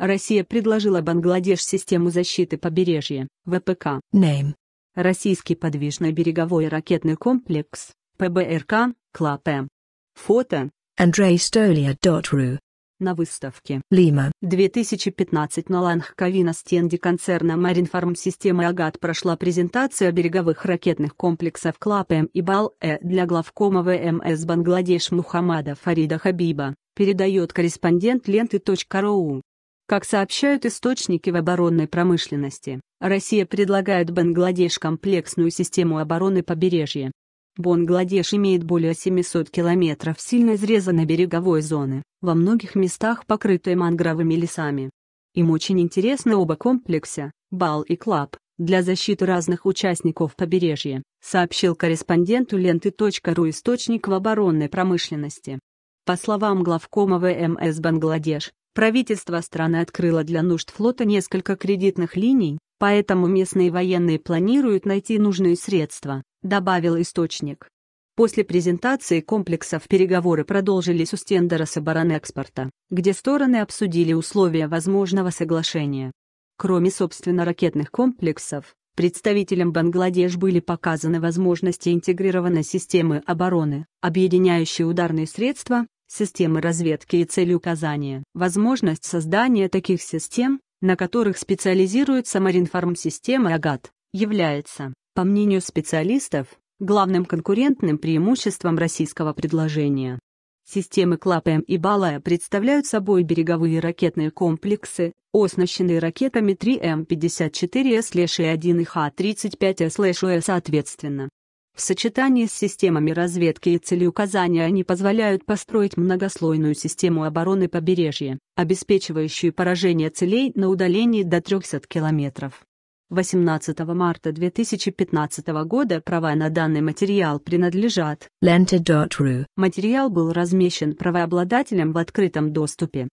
Россия предложила Бангладеш систему защиты побережья, ВПК. Name. Российский подвижный береговой ракетный комплекс, ПБРК, КЛАПЭ. Фото. AndreyStolia.ru на выставке Лима 2015 на Лангковина стенде концерна Маринфарм системы Агат прошла презентация береговых ракетных комплексов Клапем и Бал-Э для главкома ВМС Бангладеш Мухаммада Фарида Хабиба, передает корреспондент ленты.ру. Как сообщают источники в оборонной промышленности, Россия предлагает Бангладеш комплексную систему обороны побережья. Бангладеш имеет более 700 километров сильно изрезанной береговой зоны, во многих местах покрытой мангровыми лесами. Им очень интересны оба комплекса, БАЛ и КЛАБ, для защиты разных участников побережья, сообщил корреспонденту ленты.ру источник в оборонной промышленности. По словам главкома ВМС Бангладеш, Правительство страны открыло для нужд флота несколько кредитных линий, поэтому местные военные планируют найти нужные средства, добавил источник. После презентации комплексов переговоры продолжились у стендера с экспорта, где стороны обсудили условия возможного соглашения. Кроме, собственно, ракетных комплексов, представителям Бангладеш были показаны возможности интегрированной системы обороны, объединяющей ударные средства, системы разведки и цель указания, возможность создания таких систем, на которых специализируется Маринформ-система АГАТ, является, по мнению специалистов, главным конкурентным преимуществом российского предложения. Системы Клапем и Балая представляют собой береговые ракетные комплексы, оснащенные ракетами 3М54С-1 и 1 Х-35С-Ю соответственно. В сочетании с системами разведки и целеуказания они позволяют построить многослойную систему обороны побережья, обеспечивающую поражение целей на удалении до 300 километров. 18 марта 2015 года права на данный материал принадлежат Lenta.ru. Материал был размещен правообладателем в открытом доступе.